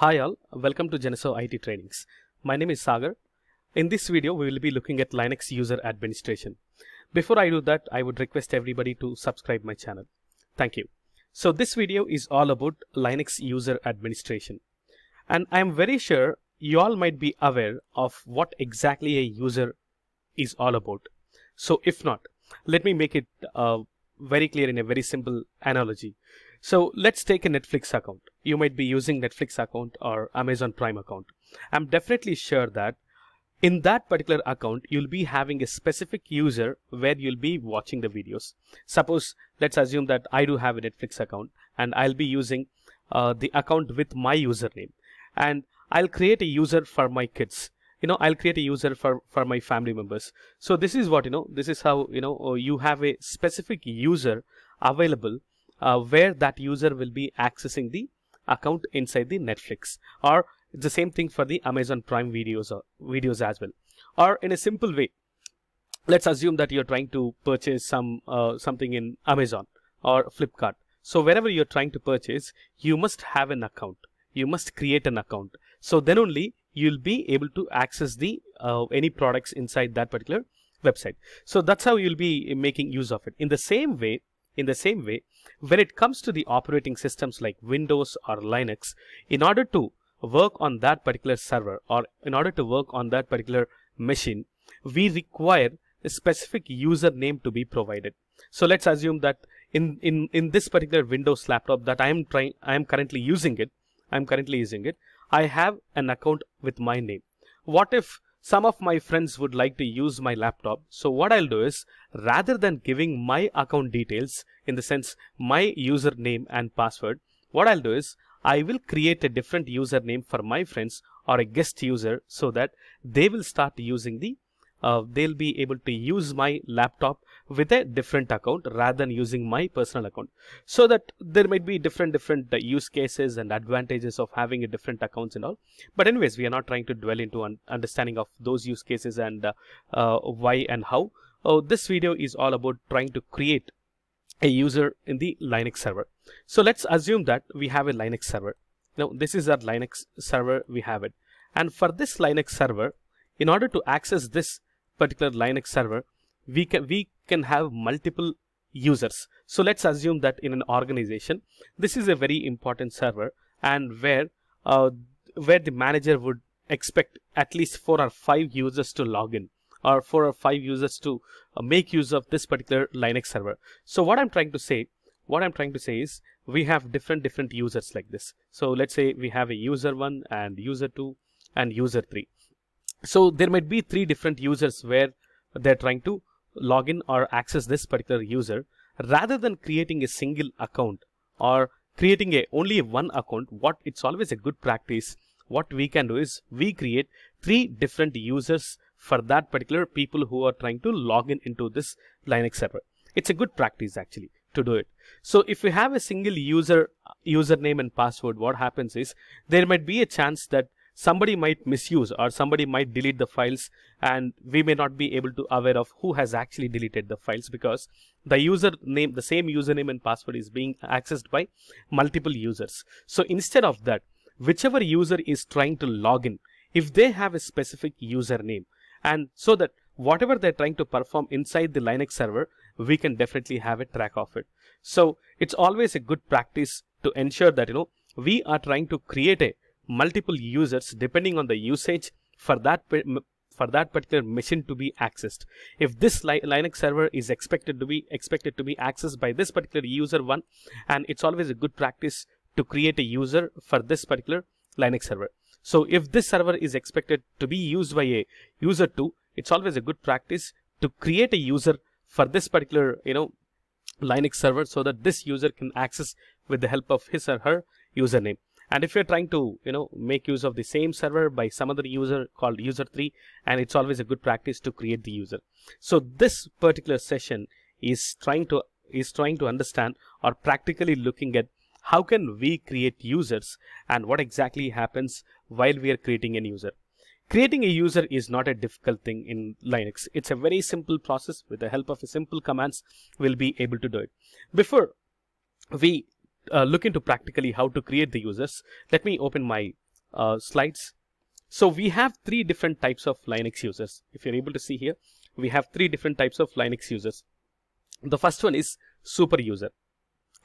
Hi all, welcome to Geneso IT Trainings. My name is Sagar. In this video, we will be looking at Linux user administration. Before I do that, I would request everybody to subscribe my channel. Thank you. So this video is all about Linux user administration. And I'm very sure you all might be aware of what exactly a user is all about. So if not, let me make it uh, very clear in a very simple analogy. So let's take a Netflix account you might be using Netflix account or Amazon Prime account. I'm definitely sure that in that particular account, you'll be having a specific user where you'll be watching the videos. Suppose let's assume that I do have a Netflix account and I'll be using uh, the account with my username and I'll create a user for my kids you know i'll create a user for for my family members so this is what you know this is how you know uh, you have a specific user available uh, where that user will be accessing the account inside the Netflix or the same thing for the Amazon Prime videos or uh, videos as well or in a simple way let's assume that you're trying to purchase some uh, something in Amazon or Flipkart so wherever you're trying to purchase you must have an account you must create an account so then only you'll be able to access the uh, any products inside that particular website so that's how you'll be making use of it in the same way in the same way, when it comes to the operating systems like Windows or Linux, in order to work on that particular server or in order to work on that particular machine, we require a specific username to be provided. So let's assume that in, in, in this particular Windows laptop that I am trying, I am currently using it. I'm currently using it. I have an account with my name. What if some of my friends would like to use my laptop. So what I'll do is rather than giving my account details in the sense my username and password, what I'll do is I will create a different username for my friends or a guest user so that they will start using the uh, they'll be able to use my laptop with a different account rather than using my personal account so that there might be different different uh, use cases and advantages of having a different accounts and all but anyways we are not trying to dwell into an understanding of those use cases and uh, uh, why and how oh, this video is all about trying to create a user in the linux server so let's assume that we have a linux server now this is our linux server we have it and for this linux server in order to access this particular linux server we can we can have multiple users. So let's assume that in an organization, this is a very important server and where uh, where the manager would expect at least four or five users to log in or four or five users to uh, make use of this particular Linux server. So what I'm trying to say, what I'm trying to say is we have different different users like this. So let's say we have a user one and user two and user three. So there might be three different users where they're trying to Login or access this particular user rather than creating a single account or creating a only one account what it's always a good practice what we can do is we create three different users for that particular people who are trying to login into this linux server it's a good practice actually to do it so if we have a single user username and password what happens is there might be a chance that somebody might misuse or somebody might delete the files and we may not be able to aware of who has actually deleted the files because the user name the same username and password is being accessed by multiple users so instead of that whichever user is trying to log in if they have a specific username and so that whatever they're trying to perform inside the linux server we can definitely have a track of it so it's always a good practice to ensure that you know we are trying to create a multiple users depending on the usage for that for that particular machine to be accessed. If this li Linux server is expected to be expected to be accessed by this particular user one, and it's always a good practice to create a user for this particular Linux server. So if this server is expected to be used by a user 2, it's always a good practice to create a user for this particular, you know, Linux server so that this user can access with the help of his or her username and if you're trying to you know make use of the same server by some other user called user3 and it's always a good practice to create the user so this particular session is trying to is trying to understand or practically looking at how can we create users and what exactly happens while we are creating a user creating a user is not a difficult thing in linux it's a very simple process with the help of simple commands we'll be able to do it before we uh, look into practically how to create the users, let me open my uh, slides. So we have three different types of Linux users. If you're able to see here, we have three different types of Linux users. The first one is super user.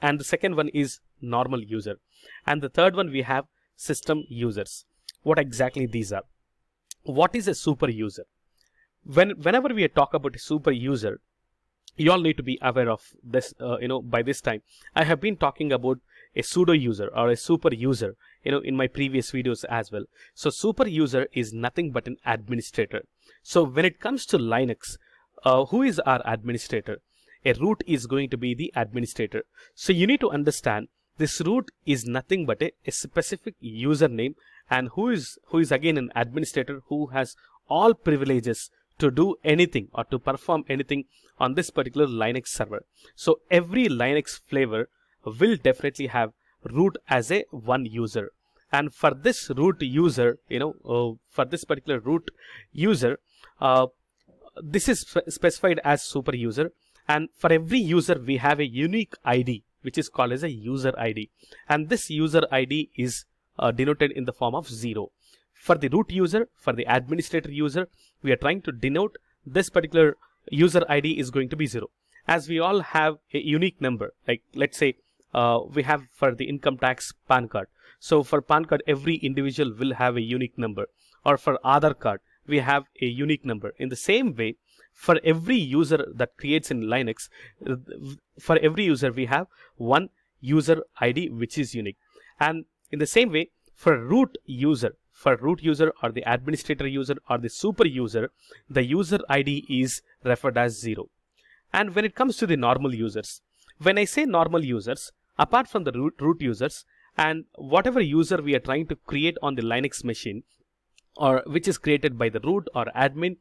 And the second one is normal user. And the third one we have system users. What exactly these are? What is a super user? When, whenever we talk about a super user, you all need to be aware of this uh, you know by this time i have been talking about a pseudo user or a super user you know in my previous videos as well so super user is nothing but an administrator so when it comes to linux uh, who is our administrator a root is going to be the administrator so you need to understand this root is nothing but a, a specific username and who is who is again an administrator who has all privileges to do anything or to perform anything on this particular Linux server. So every Linux flavor will definitely have root as a one user. And for this root user, you know, uh, for this particular root user, uh, this is specified as super user. And for every user, we have a unique ID, which is called as a user ID. And this user ID is uh, denoted in the form of zero for the root user, for the administrator user, we are trying to denote this particular user ID is going to be zero. As we all have a unique number, like let's say uh, we have for the income tax PAN card. So for PAN card, every individual will have a unique number or for other card, we have a unique number. In the same way, for every user that creates in Linux, for every user, we have one user ID, which is unique. And in the same way, for root user, for root user or the administrator user or the super user, the user ID is referred as 0. And when it comes to the normal users, when I say normal users, apart from the root, root users and whatever user we are trying to create on the Linux machine or which is created by the root or admin,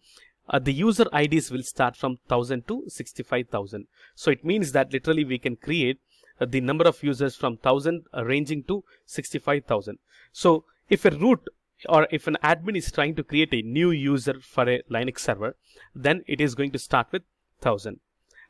uh, the user IDs will start from 1000 to 65,000. So it means that literally we can create uh, the number of users from 1000 uh, ranging to 65,000. So if a root or if an admin is trying to create a new user for a Linux server, then it is going to start with 1000.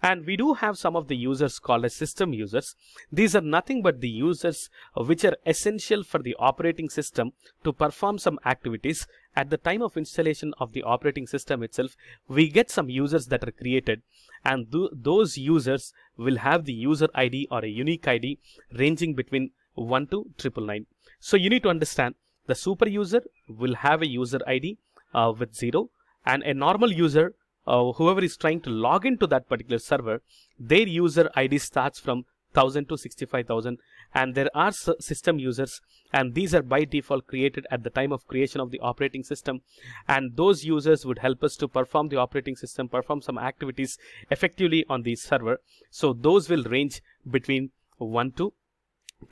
And we do have some of the users called as system users. These are nothing but the users uh, which are essential for the operating system to perform some activities. At the time of installation of the operating system itself, we get some users that are created and th those users will have the user ID or a unique ID ranging between 1 to 999. So you need to understand the super user will have a user ID uh, with zero and a normal user, uh, whoever is trying to log into that particular server, their user ID starts from 1000 to 65000 and there are system users and these are by default created at the time of creation of the operating system and those users would help us to perform the operating system perform some activities effectively on the server so those will range between 1 to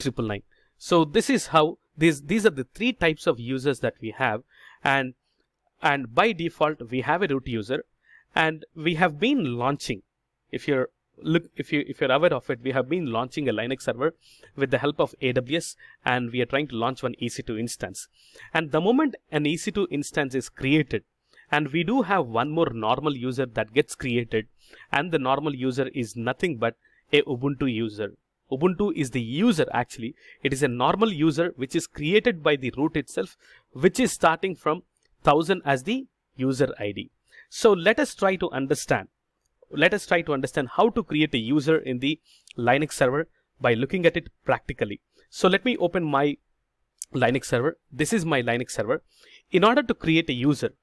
999 so this is how these these are the three types of users that we have and and by default we have a root user and we have been launching if you're look if you if you're aware of it we have been launching a linux server with the help of aws and we are trying to launch one ec2 instance and the moment an ec2 instance is created and we do have one more normal user that gets created and the normal user is nothing but a ubuntu user Ubuntu is the user actually. It is a normal user which is created by the root itself, which is starting from 1000 as the user ID. So let us try to understand. Let us try to understand how to create a user in the Linux server by looking at it practically. So let me open my Linux server. This is my Linux server. In order to create a user,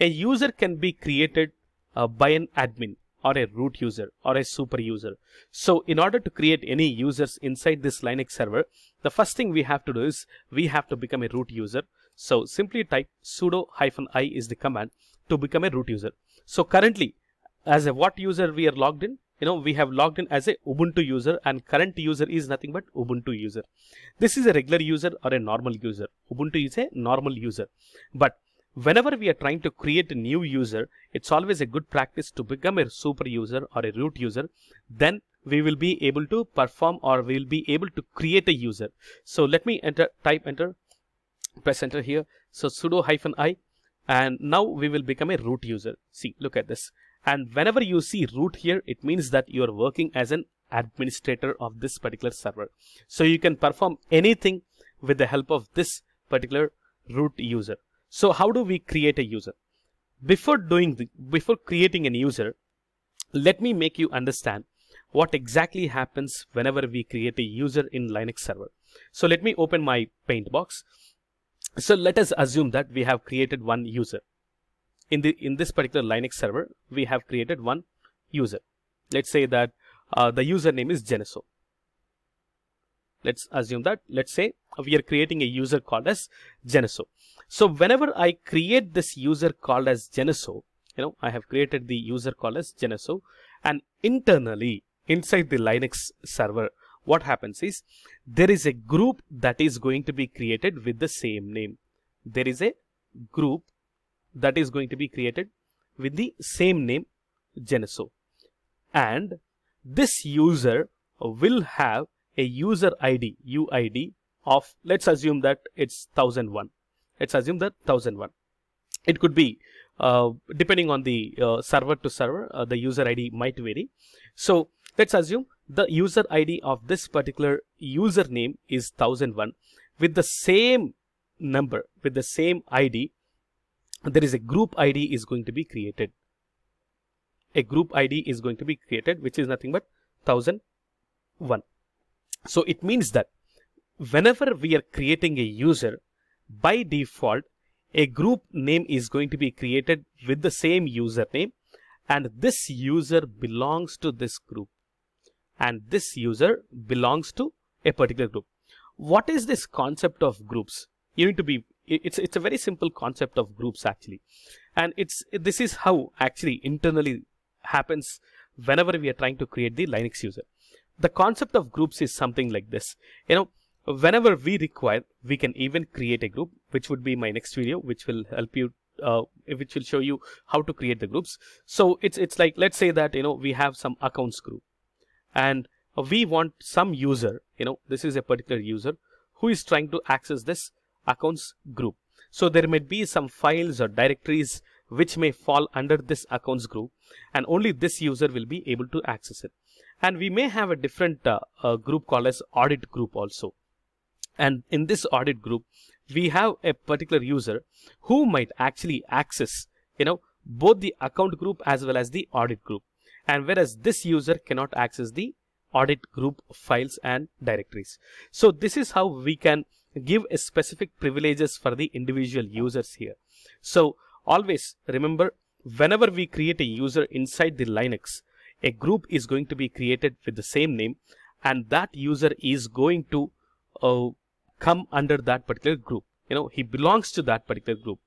a user can be created uh, by an admin or a root user or a super user. So in order to create any users inside this Linux server, the first thing we have to do is we have to become a root user. So simply type sudo hyphen i is the command to become a root user. So currently as a what user we are logged in, you know, we have logged in as a Ubuntu user and current user is nothing but Ubuntu user. This is a regular user or a normal user. Ubuntu is a normal user. But Whenever we are trying to create a new user, it's always a good practice to become a super user or a root user. Then we will be able to perform or we will be able to create a user. So let me enter, type enter, press enter here. So sudo hyphen i and now we will become a root user. See, look at this. And whenever you see root here, it means that you are working as an administrator of this particular server. So you can perform anything with the help of this particular root user. So how do we create a user? Before doing the, before creating a user, let me make you understand what exactly happens whenever we create a user in Linux server. So let me open my paint box. So let us assume that we have created one user. In the in this particular Linux server, we have created one user. Let's say that uh, the username is Geneso. Let's assume that. Let's say we are creating a user called as Geneso. So whenever I create this user called as Geneso, you know, I have created the user called as Geneso and internally inside the Linux server, what happens is there is a group that is going to be created with the same name. There is a group that is going to be created with the same name Geneso and this user will have a user ID UID of let's assume that it's 1001 Let's assume the 1001. It could be uh, depending on the uh, server to server, uh, the user ID might vary. So let's assume the user ID of this particular username is 1001 with the same number, with the same ID, there is a group ID is going to be created. A group ID is going to be created, which is nothing but 1001. So it means that whenever we are creating a user, by default a group name is going to be created with the same username and this user belongs to this group and this user belongs to a particular group what is this concept of groups you need to be it's it's a very simple concept of groups actually and it's this is how actually internally happens whenever we are trying to create the linux user the concept of groups is something like this you know whenever we require we can even create a group which would be my next video which will help you uh, which will show you how to create the groups so it's it's like let's say that you know we have some accounts group and we want some user you know this is a particular user who is trying to access this accounts group so there might be some files or directories which may fall under this accounts group and only this user will be able to access it and we may have a different uh, uh, group called as audit group also and in this audit group, we have a particular user who might actually access, you know, both the account group as well as the audit group. And whereas this user cannot access the audit group files and directories. So this is how we can give specific privileges for the individual users here. So always remember whenever we create a user inside the Linux, a group is going to be created with the same name and that user is going to uh, come under that particular group you know he belongs to that particular group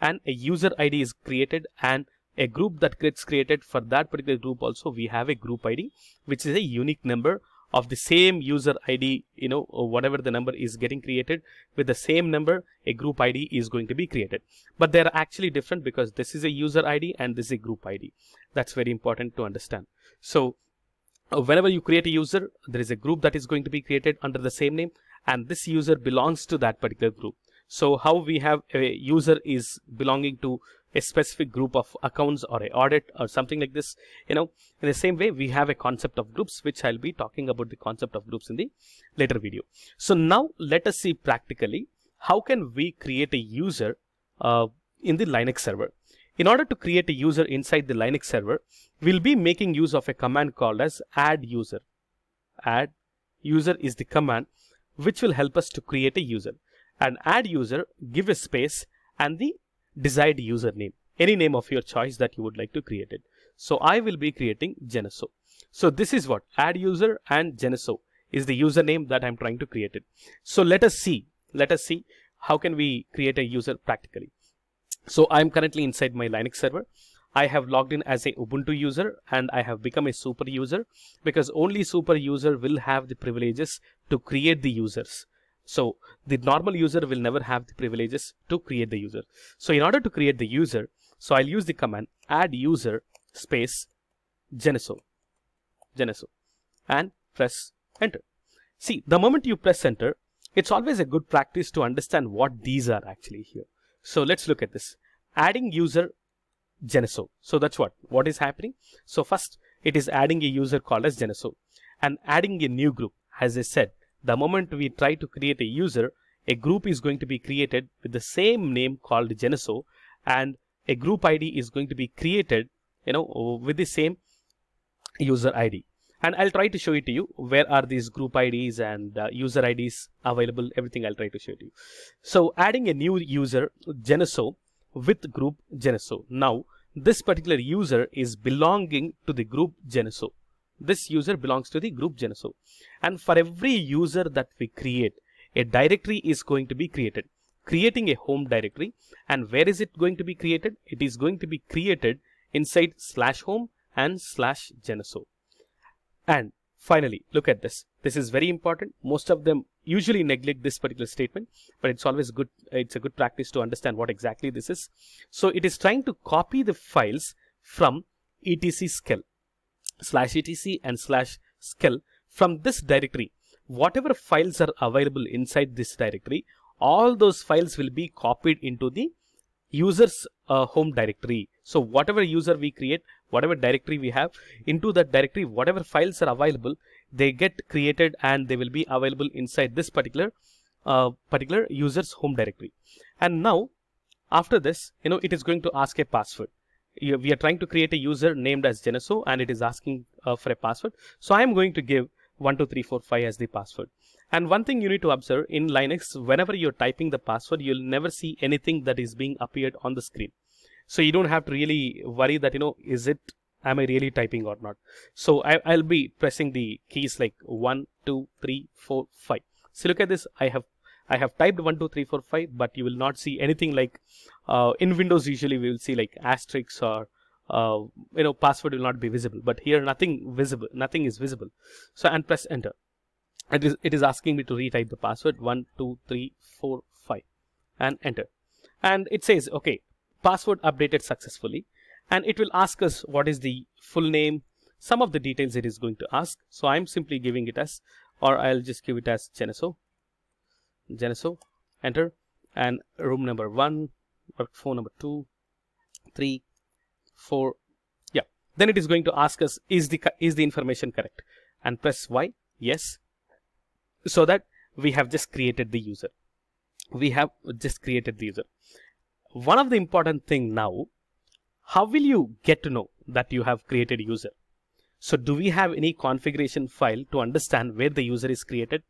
and a user id is created and a group that gets created for that particular group also we have a group id which is a unique number of the same user id you know whatever the number is getting created with the same number a group id is going to be created but they're actually different because this is a user id and this is a group id that's very important to understand so uh, whenever you create a user there is a group that is going to be created under the same name and this user belongs to that particular group. So how we have a user is belonging to a specific group of accounts or a audit or something like this you know in the same way we have a concept of groups which i'll be talking about the concept of groups in the later video so now let us see practically how can we create a user uh, in the linux server in order to create a user inside the linux server we'll be making use of a command called as add user add user is the command which will help us to create a user. And add user, give a space and the desired username, any name of your choice that you would like to create it. So I will be creating Geneso. So this is what add user and Geneso is the username that I'm trying to create it. So let us see, let us see how can we create a user practically. So I'm currently inside my Linux server. I have logged in as a Ubuntu user and I have become a super user because only super user will have the privileges to create the users. So the normal user will never have the privileges to create the user. So in order to create the user, so I'll use the command add user space Geneso, Geneso and press enter. See, the moment you press enter, it's always a good practice to understand what these are actually here. So let's look at this. Adding user Geneso. So that's what, what is happening. So first it is adding a user called as Geneso and adding a new group. As I said, the moment we try to create a user, a group is going to be created with the same name called Geneso and a group ID is going to be created, you know, with the same user ID. And I'll try to show it to you. Where are these group IDs and uh, user IDs available? Everything I'll try to show it to you. So adding a new user, Geneso, with group Geneso. Now, this particular user is belonging to the group Geneso. This user belongs to the group Geneso. And for every user that we create, a directory is going to be created. Creating a home directory. And where is it going to be created? It is going to be created inside slash home and slash Geneso. And finally, look at this. This is very important. Most of them usually neglect this particular statement, but it's always good. It's a good practice to understand what exactly this is. So it is trying to copy the files from etc skill slash etc and slash skill from this directory. Whatever files are available inside this directory, all those files will be copied into the user's uh, home directory. So whatever user we create, whatever directory we have, into that directory, whatever files are available, they get created and they will be available inside this particular uh, particular user's home directory and now after this you know it is going to ask a password we are trying to create a user named as Geneso and it is asking uh, for a password so I am going to give 12345 as the password and one thing you need to observe in Linux whenever you're typing the password you'll never see anything that is being appeared on the screen so you don't have to really worry that you know is it am i really typing or not so I, will be pressing the keys like one two three four five so look at this i have i have typed one two three four five but you will not see anything like uh, in windows usually we will see like asterisks or uh, you know password will not be visible but here nothing visible nothing is visible so and press enter it is it is asking me to retype the password one two three four five and enter and it says okay password updated successfully and it will ask us what is the full name, some of the details it is going to ask. So I'm simply giving it as, or I'll just give it as Geneso. Geneso, enter, and room number one, work phone number two, three, four. Yeah. Then it is going to ask us, is the is the information correct? And press Y, yes. So that we have just created the user. We have just created the user. One of the important thing now how will you get to know that you have created user? So do we have any configuration file to understand where the user is created?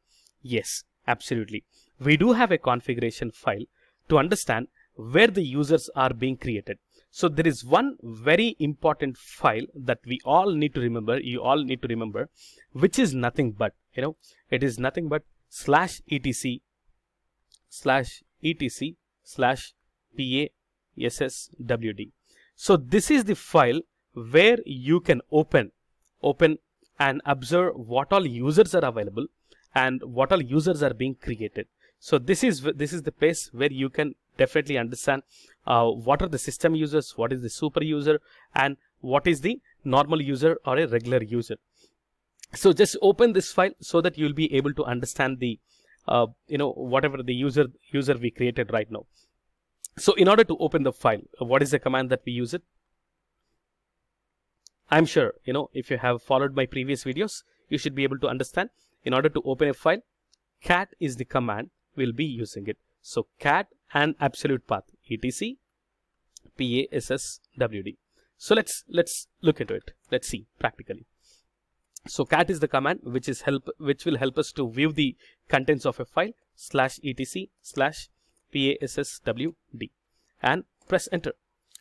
Yes, absolutely. We do have a configuration file to understand where the users are being created. So there is one very important file that we all need to remember, you all need to remember, which is nothing but, you know, it is nothing but slash etc slash etc slash passwd. So this is the file where you can open, open and observe what all users are available and what all users are being created. So this is this is the place where you can definitely understand uh, what are the system users, what is the super user, and what is the normal user or a regular user. So just open this file so that you'll be able to understand the uh, you know whatever the user user we created right now. So in order to open the file, what is the command that we use it? I'm sure, you know, if you have followed my previous videos, you should be able to understand. In order to open a file, cat is the command we'll be using it. So cat and absolute path, etc, passwd. So let's, let's look into it. Let's see practically. So cat is the command which is help, which will help us to view the contents of a file slash etc slash P-A-S-S-W-D and press enter.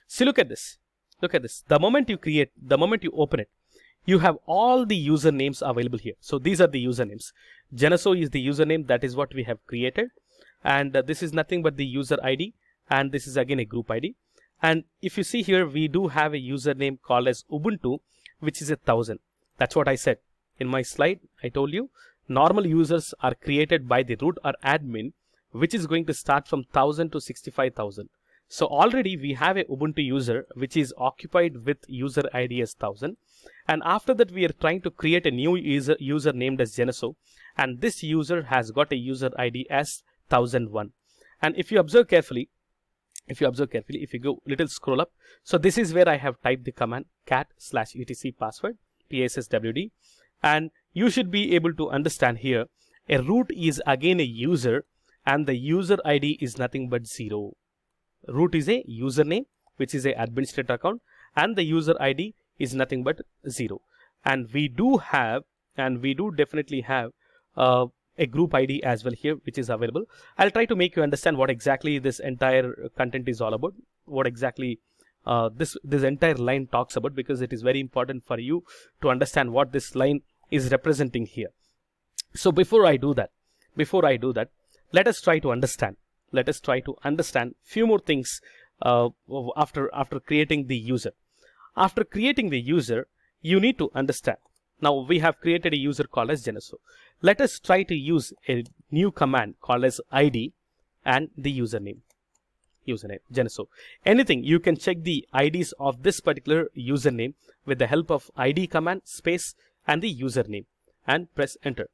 See, look at this. Look at this. The moment you create, the moment you open it, you have all the usernames available here. So these are the usernames. Geneso is the username. That is what we have created. And uh, this is nothing but the user ID. And this is again a group ID. And if you see here, we do have a username called as Ubuntu, which is a thousand. That's what I said in my slide. I told you normal users are created by the root or admin which is going to start from 1000 to 65000. So already we have a Ubuntu user which is occupied with user ID as 1000 and after that we are trying to create a new user, user named as Geneso and this user has got a user ID as 1001 and if you observe carefully if you observe carefully if you go little scroll up so this is where I have typed the command cat slash etc password passwd and you should be able to understand here a root is again a user and the user ID is nothing but 0. Root is a username which is a administrator account and the user ID is nothing but 0. And we do have and we do definitely have uh, a group ID as well here which is available. I'll try to make you understand what exactly this entire content is all about, what exactly uh, this this entire line talks about because it is very important for you to understand what this line is representing here. So before I do that, before I do that, let us try to understand let us try to understand few more things uh, after after creating the user after creating the user you need to understand now we have created a user called as geneso let us try to use a new command called as id and the username username geneso anything you can check the ids of this particular username with the help of id command space and the username and press enter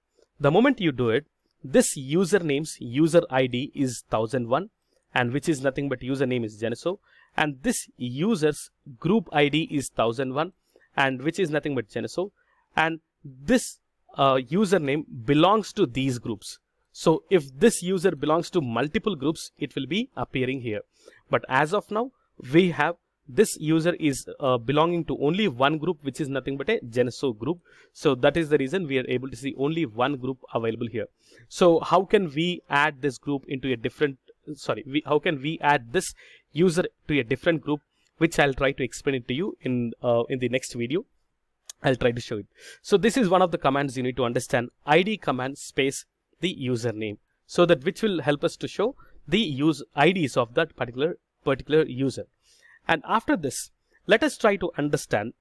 the moment you do it this username's user ID is 1001 and which is nothing but username is Geneso and this user's group ID is 1001 and which is nothing but Geneso and this uh, username belongs to these groups. So if this user belongs to multiple groups, it will be appearing here. But as of now, we have this user is uh, belonging to only one group which is nothing but a genso group so that is the reason we are able to see only one group available here so how can we add this group into a different sorry we, how can we add this user to a different group which I'll try to explain it to you in uh, in the next video I'll try to show it so this is one of the commands you need to understand id command space the username so that which will help us to show the use IDs of that particular particular user and after this, let us try to understand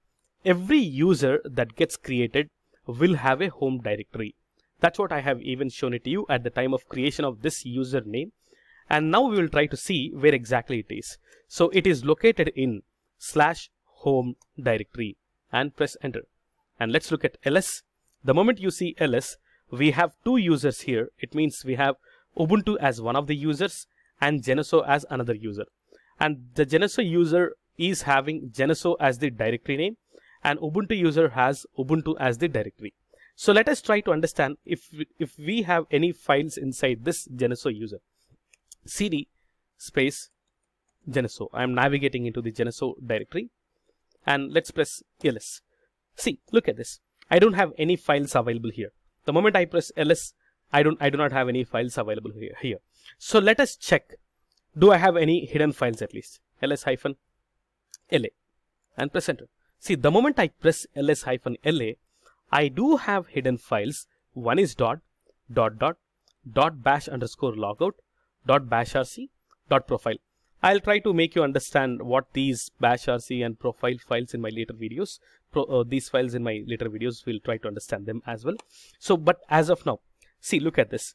every user that gets created will have a home directory. That's what I have even shown it to you at the time of creation of this username. And now we will try to see where exactly it is. So it is located in slash home directory and press enter. And let's look at ls. The moment you see ls, we have two users here. It means we have Ubuntu as one of the users and Genoso as another user and the Geneso user is having Geneso as the directory name and Ubuntu user has Ubuntu as the directory. So let us try to understand if, if we have any files inside this Geneso user. cd space Geneso. I am navigating into the Geneso directory and let's press ls. See, look at this. I don't have any files available here. The moment I press ls, I don't I do not have any files available here. here. So let us check do I have any hidden files at least? ls hyphen la and press enter. See, the moment I press ls hyphen la, I do have hidden files. One is dot, dot, dot, dot bash underscore logout, dot bash rc, dot profile. I'll try to make you understand what these bash rc and profile files in my later videos. Pro, uh, these files in my later videos, will try to understand them as well. So, but as of now, see, look at this.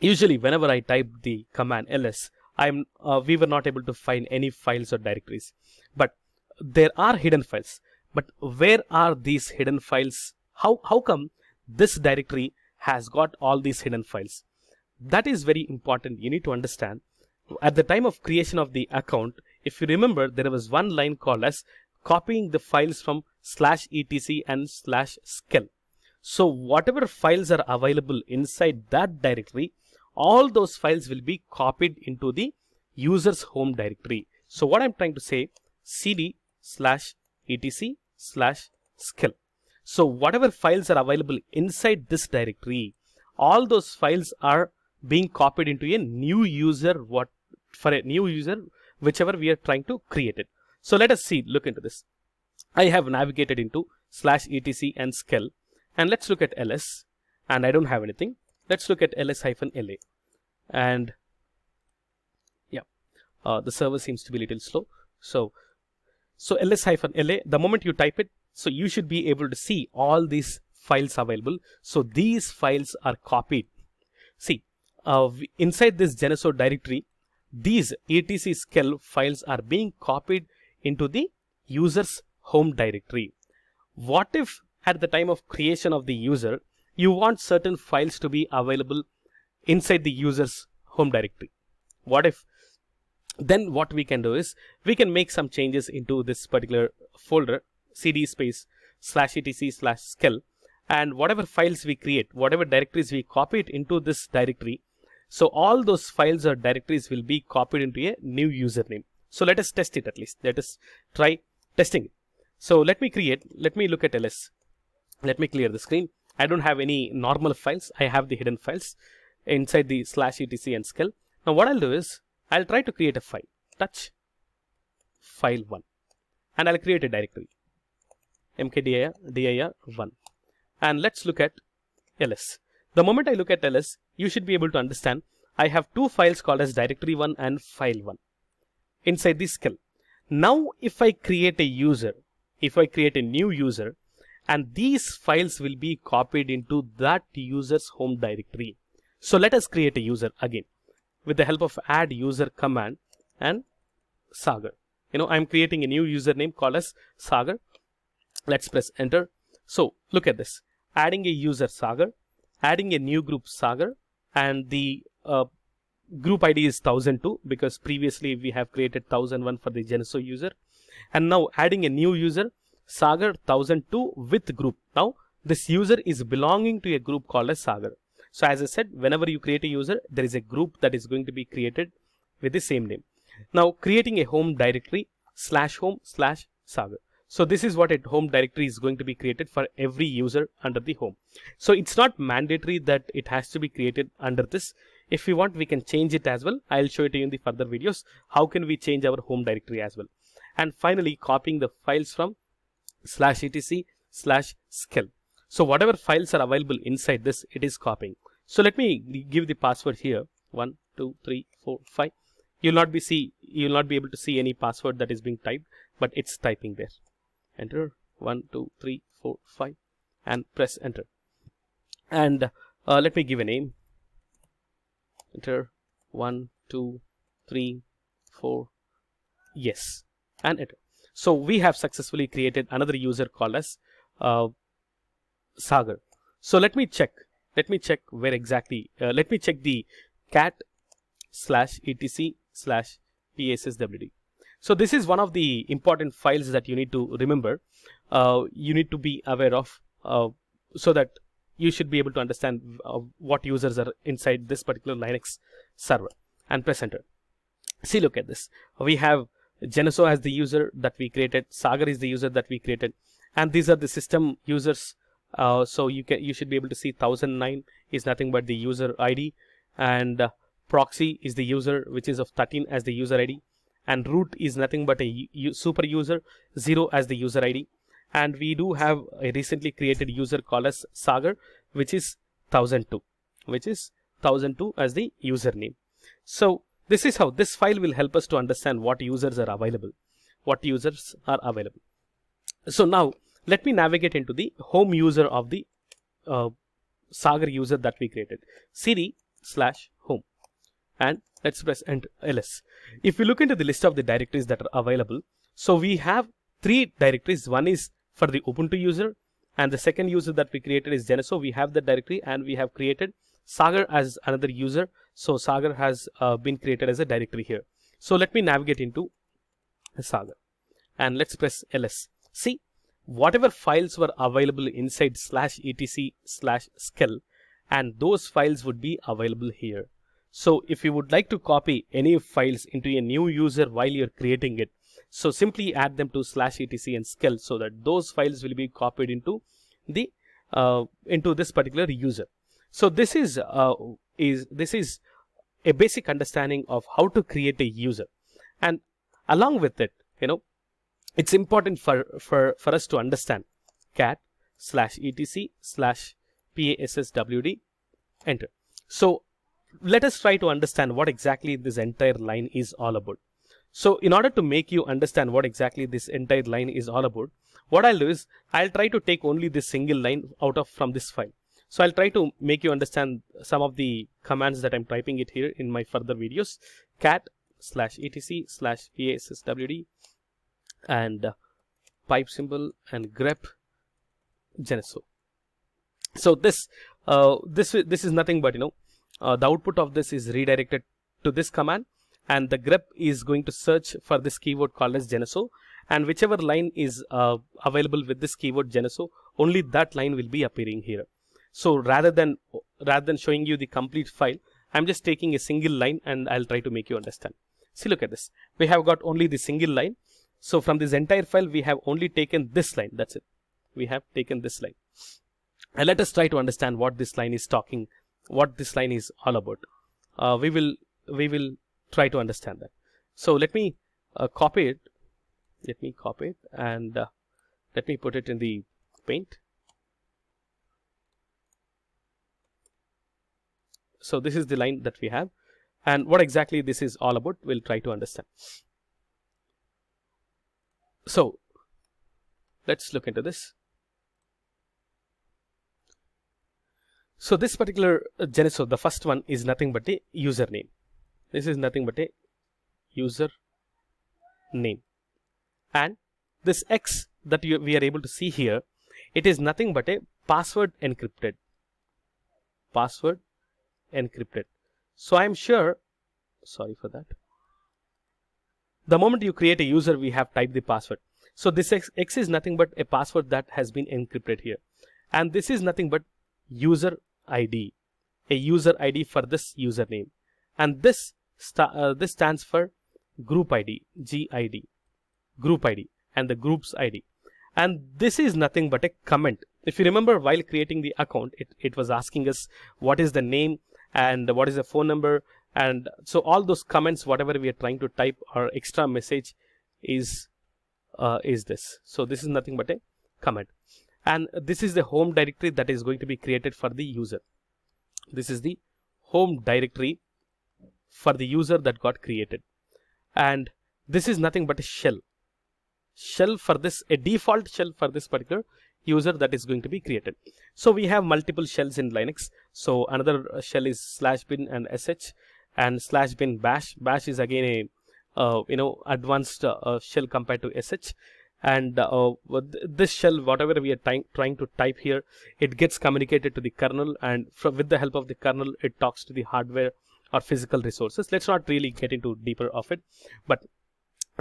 Usually, whenever I type the command ls, I'm uh, we were not able to find any files or directories. But there are hidden files. But where are these hidden files? How how come this directory has got all these hidden files? That is very important. You need to understand. At the time of creation of the account, if you remember, there was one line called as copying the files from slash etc and slash skill. So whatever files are available inside that directory, all those files will be copied into the user's home directory. So what I'm trying to say cd slash etc slash skill. So whatever files are available inside this directory, all those files are being copied into a new user what for a new user whichever we are trying to create it. So let us see look into this. I have navigated into slash etc and skill and let's look at ls and I don't have anything let's look at ls-la and yeah uh, the server seems to be a little slow so so ls-la the moment you type it so you should be able to see all these files available so these files are copied see uh, inside this Genesode directory these etc skel files are being copied into the user's home directory what if at the time of creation of the user you want certain files to be available inside the user's home directory. What if then what we can do is we can make some changes into this particular folder cd space slash etc slash skill and whatever files we create whatever directories we copy it into this directory so all those files or directories will be copied into a new username so let us test it at least let us try testing it so let me create let me look at ls let me clear the screen I don't have any normal files. I have the hidden files inside the slash etc and skill. Now what I'll do is I'll try to create a file. Touch file one, and I'll create a directory mkdir dir1 and let's look at ls. The moment I look at ls, you should be able to understand I have two files called as directory1 and file1 inside the skill. Now if I create a user, if I create a new user, and these files will be copied into that user's home directory. So let us create a user again with the help of add user command and Sagar. You know, I'm creating a new username called as Sagar. Let's press enter. So look at this, adding a user Sagar, adding a new group Sagar and the uh, group ID is 1002 because previously we have created 1001 for the Geniso user and now adding a new user Sagar 1002 with group. Now this user is belonging to a group called as Sagar. So as I said, whenever you create a user, there is a group that is going to be created with the same name. Now creating a home directory slash home slash Sagar. So this is what a home directory is going to be created for every user under the home. So it's not mandatory that it has to be created under this. If we want, we can change it as well. I'll show it to you in the further videos. How can we change our home directory as well? And finally, copying the files from slash etc slash skill. So whatever files are available inside this, it is copying. So let me give the password here. One, two, three, four, five. You'll not be see you'll not be able to see any password that is being typed, but it's typing there. Enter one, two, three, four, five, and press enter. And uh, let me give a name. Enter one, two, three, four. Yes, and enter. So we have successfully created another user called as uh, Sagar. So let me check. Let me check where exactly. Uh, let me check the cat slash etc slash psswd. So this is one of the important files that you need to remember. Uh, you need to be aware of uh, so that you should be able to understand uh, what users are inside this particular Linux server and press enter. See, look at this. We have Geneso as the user that we created, Sagar is the user that we created, and these are the system users. Uh, so you can you should be able to see 1009 is nothing but the user ID, and uh, proxy is the user which is of 13 as the user ID, and root is nothing but a super user zero as the user ID, and we do have a recently created user called as Sagar, which is 1002, which is 1002 as the username. So this is how this file will help us to understand what users are available, what users are available. So now let me navigate into the home user of the uh, Sagar user that we created, Siri slash home. And let's press enter ls. If we look into the list of the directories that are available, so we have three directories. One is for the Ubuntu user, and the second user that we created is Geneso. We have the directory and we have created Sagar as another user so Sagar has uh, been created as a directory here. So let me navigate into Sagar and let's press ls. See, whatever files were available inside slash etc slash skill and those files would be available here. So if you would like to copy any files into a new user while you're creating it, so simply add them to slash etc and skill so that those files will be copied into the uh, into this particular user. So this is uh, is this is a basic understanding of how to create a user and along with it you know it's important for for for us to understand cat slash etc slash passwd enter so let us try to understand what exactly this entire line is all about so in order to make you understand what exactly this entire line is all about what i'll do is i'll try to take only this single line out of from this file so I'll try to make you understand some of the commands that I'm typing it here in my further videos. cat slash etc slash passwd and uh, pipe symbol and grep geneso. So this uh, this this is nothing but you know uh, the output of this is redirected to this command and the grep is going to search for this keyword called as geneso and whichever line is uh, available with this keyword geneso only that line will be appearing here so rather than rather than showing you the complete file, I'm just taking a single line and I'll try to make you understand. See, look at this. We have got only the single line. So from this entire file, we have only taken this line. That's it. We have taken this line. And let us try to understand what this line is talking, what this line is all about. Uh, we will we will try to understand that. So let me uh, copy it. Let me copy it and uh, let me put it in the paint. So this is the line that we have and what exactly this is all about we'll try to understand. So let's look into this. So this particular uh, Genesis, the first one is nothing but a username. This is nothing but a user name. And this X that you, we are able to see here, it is nothing but a password encrypted. Password encrypted. So I'm sure, sorry for that. The moment you create a user, we have typed the password. So this X, X is nothing but a password that has been encrypted here. And this is nothing but user ID, a user ID for this username. And this, uh, this stands for group ID, GID, group ID and the group's ID. And this is nothing but a comment. If you remember while creating the account, it, it was asking us what is the name and what is the phone number and so all those comments whatever we are trying to type our extra message is uh, is this so this is nothing but a comment and this is the home directory that is going to be created for the user this is the home directory for the user that got created and this is nothing but a shell shell for this a default shell for this particular user that is going to be created. So we have multiple shells in Linux. So another uh, shell is slash bin and sh and slash bin bash. Bash is again a uh, you know advanced uh, uh shell compared to sh and uh, uh this shell whatever we are trying to type here it gets communicated to the kernel and with the help of the kernel it talks to the hardware or physical resources let's not really get into deeper of it but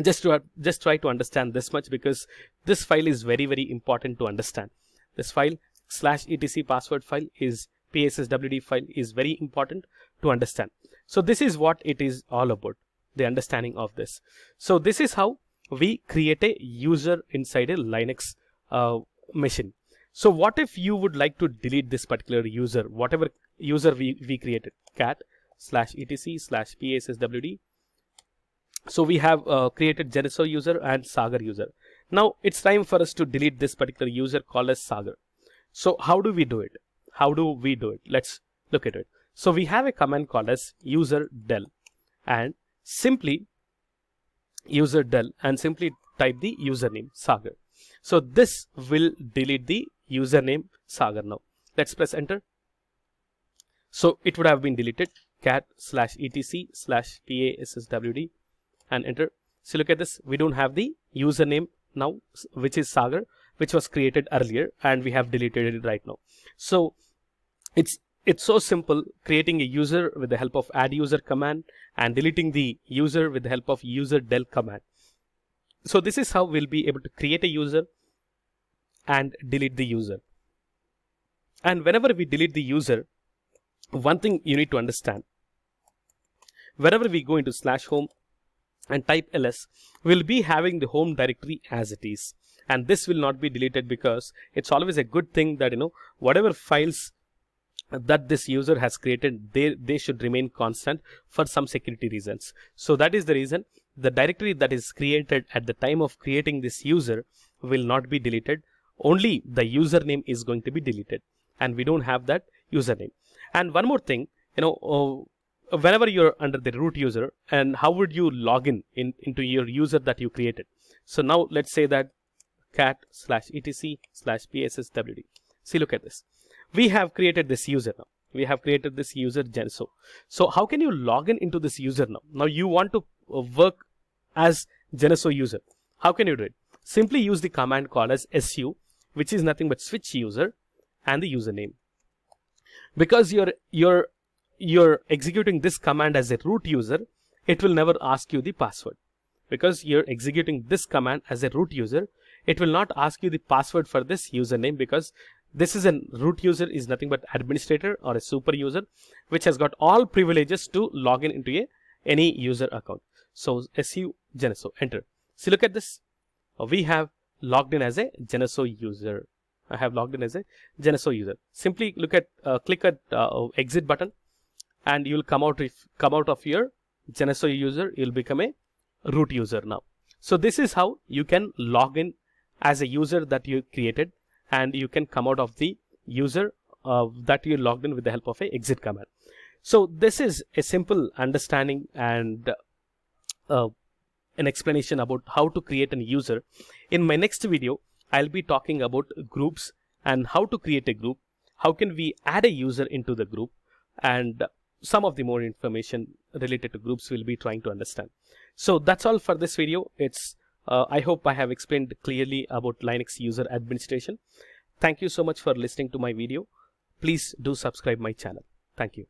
just to just try to understand this much because this file is very very important to understand this file slash etc password file is psswd file is very important to understand so this is what it is all about the understanding of this so this is how we create a user inside a linux uh, machine so what if you would like to delete this particular user whatever user we, we created cat slash etc slash psswd so we have uh, created Geneso user and Sagar user. Now it's time for us to delete this particular user called as Sagar. So how do we do it? How do we do it? Let's look at it. So we have a command called as user del and simply user del and simply type the username Sagar. So this will delete the username Sagar now. Let's press enter. So it would have been deleted cat slash etc slash passwd and enter so look at this we don't have the username now which is sagar which was created earlier and we have deleted it right now so it's it's so simple creating a user with the help of add user command and deleting the user with the help of user del command so this is how we'll be able to create a user and delete the user and whenever we delete the user one thing you need to understand whenever we go into slash home and type ls, will be having the home directory as it is. And this will not be deleted because it's always a good thing that, you know, whatever files that this user has created, they, they should remain constant for some security reasons. So that is the reason the directory that is created at the time of creating this user will not be deleted. Only the username is going to be deleted and we don't have that username. And one more thing, you know, oh, whenever you're under the root user and how would you log in, in into your user that you created so now let's say that cat slash etc slash psswd see look at this we have created this user now we have created this user genso so how can you log in into this user now now you want to uh, work as genso user how can you do it simply use the command called as su which is nothing but switch user and the username because your your you're executing this command as a root user, it will never ask you the password. Because you're executing this command as a root user, it will not ask you the password for this username because this is a root user is nothing but administrator or a super user which has got all privileges to log in into a any user account. So su geneso enter. See look at this. We have logged in as a geneso user. I have logged in as a geneso user. Simply look at uh, click at uh, exit button and you'll come out if come out of your Genesis user, you'll become a root user now. So this is how you can log in as a user that you created and you can come out of the user uh, that you logged in with the help of a exit command. So this is a simple understanding and uh, an explanation about how to create a user. In my next video, I'll be talking about groups and how to create a group, how can we add a user into the group and some of the more information related to groups we'll be trying to understand. So that's all for this video. It's uh, I hope I have explained clearly about Linux user administration. Thank you so much for listening to my video. Please do subscribe my channel. Thank you.